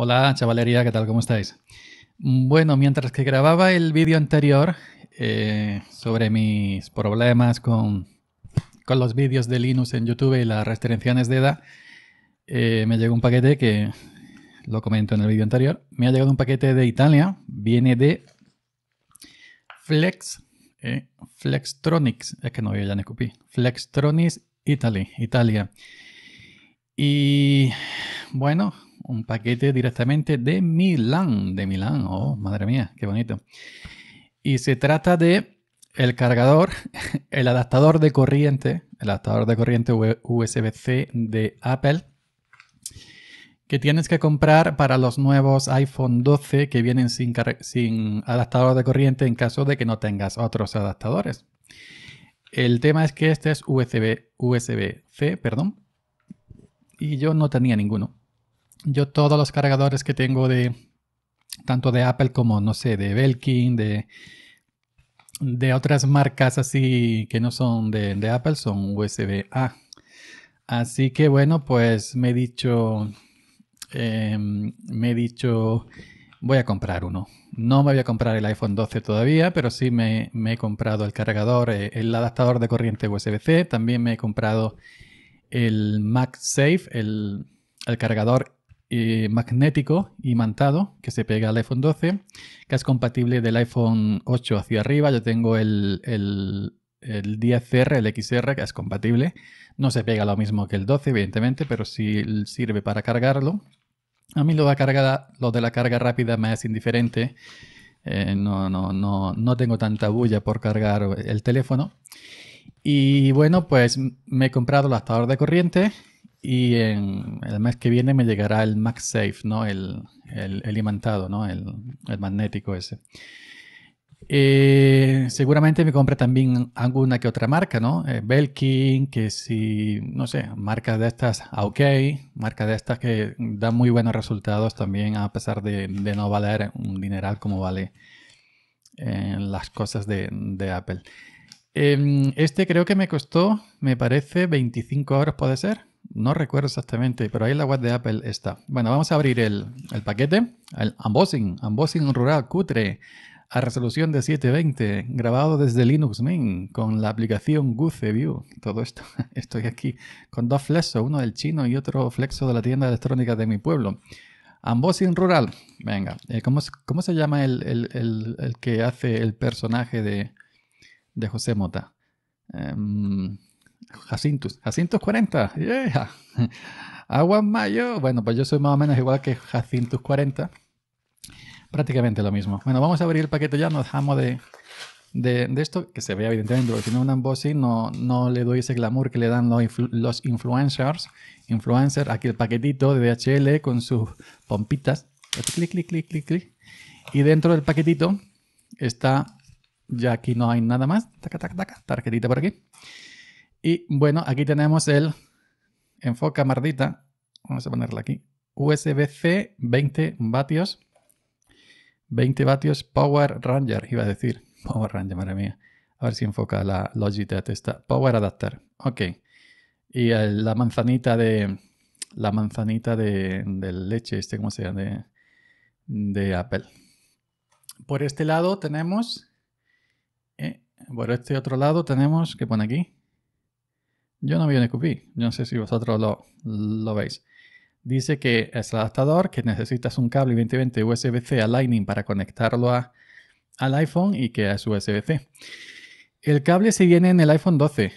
Hola, chavalería, ¿qué tal? ¿Cómo estáis? Bueno, mientras que grababa el vídeo anterior eh, sobre mis problemas con, los vídeos de Linux en YouTube y las restricciones de edad, eh, me llegó un paquete que lo comento en el vídeo anterior. Me ha llegado un paquete de Italia, viene de Flex, eh, Flextronics, es que no veo ya ni copié. Flextronics Italy, Italia. Y bueno, un paquete directamente de Milán, de Milán, oh, madre mía, qué bonito. Y se trata de el cargador, el adaptador de corriente, el adaptador de corriente USB-C de Apple, que tienes que comprar para los nuevos iPhone 12 que vienen sin, sin adaptador de corriente en caso de que no tengas otros adaptadores. El tema es que este es USB, USB-C, perdón, y yo no tenía ninguno yo todos los cargadores que tengo de tanto de Apple como no sé, de Belkin, de de otras marcas así que no son de, Apple son USB A. Así que bueno, pues me he dicho, em, me he dicho, voy a comprar uno. No me voy a comprar el iPhone 12 todavía, pero sí me, he comprado el cargador, eh, el adaptador de corriente USB-C. También me he comprado el MagSafe, el, el cargador eh, magnético magnético imantado que se pega al iPhone 12, que es compatible del iPhone 8 hacia arriba. Yo tengo el, el, 10R, el XR, que es compatible. No se pega lo mismo que el 12, evidentemente, pero sí sirve para cargarlo. A mí lo de la carga, lo de la carga rápida me es indiferente. Eh, no, no, no, no tengo tanta bulla por cargar el teléfono. Y bueno, pues me he comprado el adaptador de corriente y el mes que viene me llegará el MagSafe, ¿no? El, el, el imantado, ¿no? El, magnético ese. Eh, seguramente me compré también alguna que otra marca, ¿no? Eh, Belkin, que si, no sé, marcas de estas, ah, OK, marcas de estas que dan muy buenos resultados también, a pesar de, no valer un dineral como vale eh, las cosas de, de Apple. Em, este creo que me costó, me parece, 25 euros, puede ser. No recuerdo exactamente, pero ahí la web de Apple está. Bueno, vamos a abrir el, paquete, el unboxing, unboxing rural cutre a resolución de 720, grabado desde Linux Mint con la aplicación Guce View. Todo esto, estoy aquí con dos flexos, uno del chino y otro flexo de la tienda electrónica de mi pueblo. Unboxing rural, venga, eh, ¿cómo, se llama el, que hace el personaje de, de José Mota? Em, Jacintus. Jacintus 40. Yeah. Mayo. Bueno, pues yo soy más o menos igual que Jacintus 40. Prácticamente lo mismo. Bueno, vamos a abrir el paquete ya. Nos dejamos de, esto, que se vea evidentemente, porque tiene un unboxing. No, no le doy ese glamour que le dan los, influencers. Influencer, aquí el paquetito de DHL con sus pompitas. Clic, clic, clic, clic, clic. Y dentro del paquetito está, ya aquí no hay nada más. Taca, taca, taca. Tarjetita por aquí. Y bueno, aquí tenemos el enfoca mardita. Vamos a ponerla aquí. USB-C 20 vatios. 20 vatios Power Ranger, iba a decir. Power Ranger, madre mía. A ver si enfoca la Logitech esta. Power Adapter. Ok. Y la manzanita de. La manzanita de, leche, este, ¿cómo se llama? De, Apple. Por este lado tenemos. Eh, por este otro lado tenemos. ¿Qué pone aquí? Yo no vi un QP, no sé si vosotros lo, veis. Dice que es el adaptador, que necesitas un cable 2020 USB-C a Lightning para conectarlo al iPhone y que es USB-C. El cable si viene en el iPhone 12.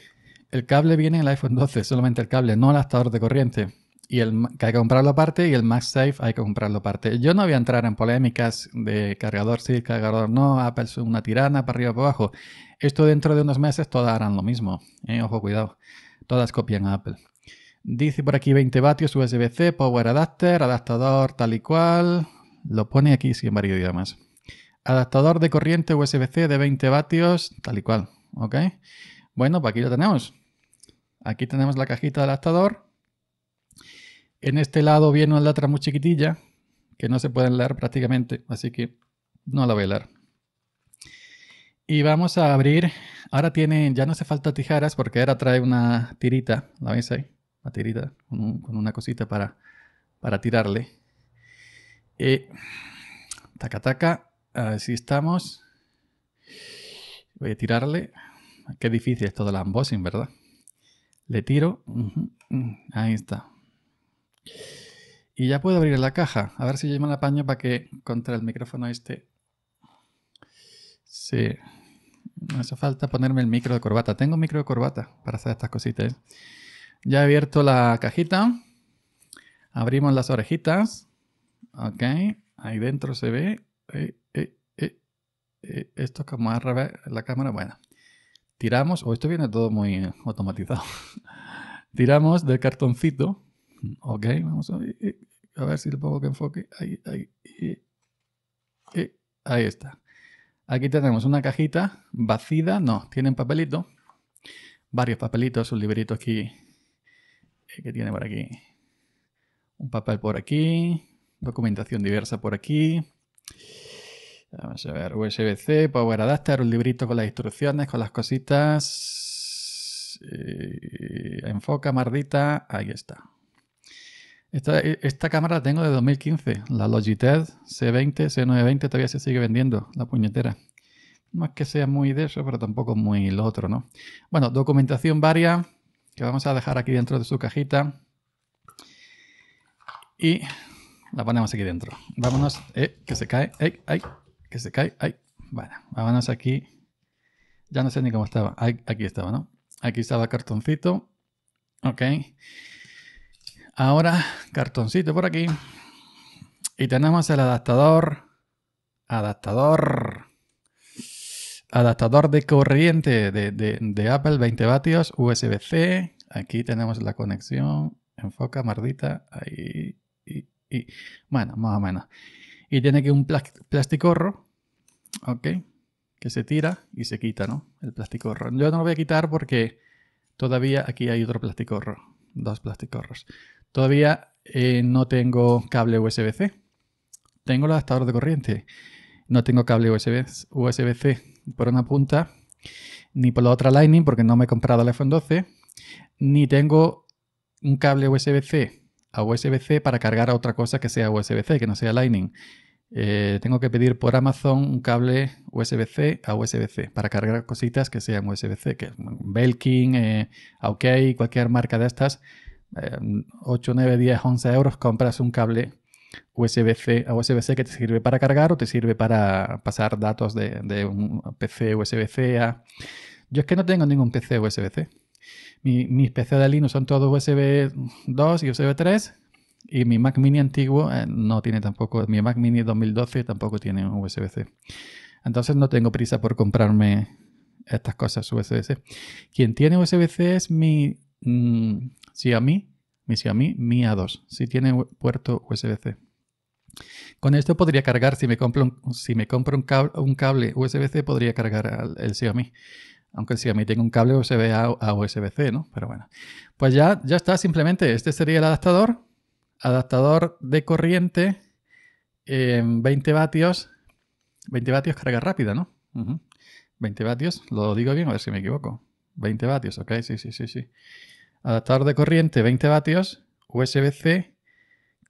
El cable viene en el iPhone 12, solamente el cable, no el adaptador de corriente. Y el, que hay que comprarlo aparte y el MagSafe hay que comprarlo aparte. Yo no voy a entrar en polémicas de cargador sí, cargador no, Apple es una tirana, para arriba, para abajo. Esto dentro de unos meses todas harán lo mismo. Eh, ojo, cuidado. Todas copian a Apple. Dice por aquí 20 vatios, USB-C, power adapter, adaptador tal y cual. Lo pone aquí, sin en varios idiomas. Adaptador de corriente USB-C de 20 vatios, tal y cual. ¿Ok? Bueno, pues aquí lo tenemos. Aquí tenemos la cajita de adaptador. En este lado viene una letra muy chiquitilla que no se pueden leer prácticamente, así que no la voy a leer. Y vamos a abrir. Ahora tienen ya no hace falta tijeras porque ahora trae una tirita. ¿La veis ahí? Una tirita con, una cosita para, para tirarle. Eh, taca, taca. Así estamos. Voy a tirarle. Qué difícil es todo el unboxing, ¿verdad? Le tiro. Ahí está. Y ya puedo abrir la caja. A ver si yo me la apaño para que contra el micrófono este. Sí. No hace falta ponerme el micro de corbata. Tengo micro de corbata para hacer estas cositas. ¿eh? Ya he abierto la cajita. Abrimos las orejitas. Ok. Ahí dentro se ve. Eh, eh, esto es como La cámara, bueno. Tiramos. o oh, esto viene todo muy automatizado. Tiramos del cartoncito. Ok. Vamos a ver, si le pongo que enfoque. ahí. ahí está. Aquí tenemos una cajita vacía, no, tienen papelito, varios papelitos, un librito aquí eh, que tiene por aquí, un papel por aquí, documentación diversa por aquí. Vamos a ver, USB-C, Power Adapter, un librito con las instrucciones, con las cositas. Eh, enfoca, mardita, ahí está. E, esta, cámara la tengo de 2015, la Logitech C20, C920 todavía se sigue vendiendo, la puñetera. No es que sea muy de eso, pero tampoco muy lo otro, ¿no? Bueno, documentación varia, que vamos a dejar aquí dentro de su cajita. Y la ponemos aquí dentro. Vámonos, eh, que se cae, ay, ay, que se cae, ay. Bueno, vámonos aquí. Ya no sé ni cómo estaba. Aquí estaba, ¿no? Aquí estaba el cartoncito. Ok. Ahora, cartoncito por aquí. Y tenemos el adaptador. Adaptador. Adaptador de corriente de, Apple 20 vatios USB-C. Aquí tenemos la conexión. Enfoca, mardita. Ahí. Y, bueno, más o menos. Y tiene que un plasticorro. Ok. Que se tira y se quita, ¿no? El plasticorro. Yo no lo voy a quitar porque todavía aquí hay otro plasticorro. Dos plasticorros. Todavía eh, no tengo cable USB-C. Tengo el adaptador de corriente. No tengo cable USB-C por una punta, ni por la otra Lightning, porque no me he comprado el iPhone 12, ni tengo un cable USB-C a USB-C para cargar a otra cosa que sea USB-C, que no sea Lightning. Eh, tengo que pedir por Amazon un cable USB-C a USB-C para cargar cositas que sean USB-C, que Belkin, eh, OK, cualquier marca de estas 8, 9, 10, 11 euros, compras un cable USB-C a USB-C que te sirve para cargar o te sirve para pasar datos de, un PC USB-C a... Yo es que no tengo ningún PC USB-C. mis PC de Linux son todos USB 2 y USB 3 y mi Mac Mini antiguo eh, no tiene tampoco, mi Mac Mini 2012 tampoco tiene un USB-C. Entonces no tengo prisa por comprarme estas cosas USB-C. Quien tiene USB-C es mi... Mm, mí, mi mí, Mi A2, si tiene puerto USB-C. Con esto podría cargar, si me compro un, si me compro un, cable, USB-C, podría cargar al, el Xiaomi. Aunque el Xiaomi tenga un cable USB a, a USB-C, ¿no? Pero bueno. Pues ya, ya está, simplemente este sería el adaptador. Adaptador de corriente, en em, 20 vatios. 20 vatios carga rápida, ¿no? 20 vatios, lo digo bien, a ver si me equivoco. 20 vatios, ok, sí, sí, sí, sí. Adaptador de corriente 20 vatios, USB-C,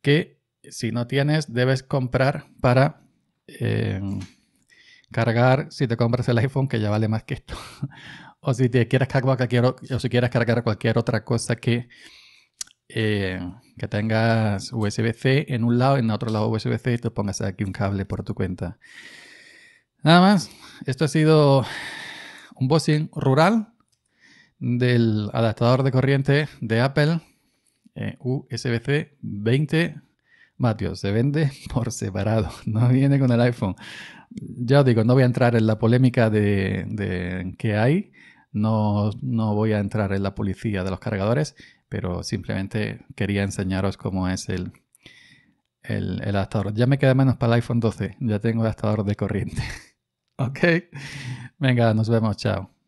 que si no tienes debes comprar para em, cargar, si te compras el iPhone, que ya vale más que esto, o si te quieres cargar cualquier, o si quieres cargar cualquier otra cosa que, em, que tengas USB-C en un lado, en otro lado USB-C y te pongas aquí un cable por tu cuenta. Nada más, esto ha sido un boxing rural del adaptador de corriente de Apple eh, USB-C 20 vatios. Se vende por separado, no viene con el iPhone. Ya os digo, no voy a entrar en la polémica de, que hay, no, voy a entrar en la policía de los cargadores, pero simplemente quería enseñaros cómo es el, el, el, adaptador. Ya me queda menos para el iPhone 12. Ya tengo adaptador de corriente. ok. Venga, nos vemos. Chao.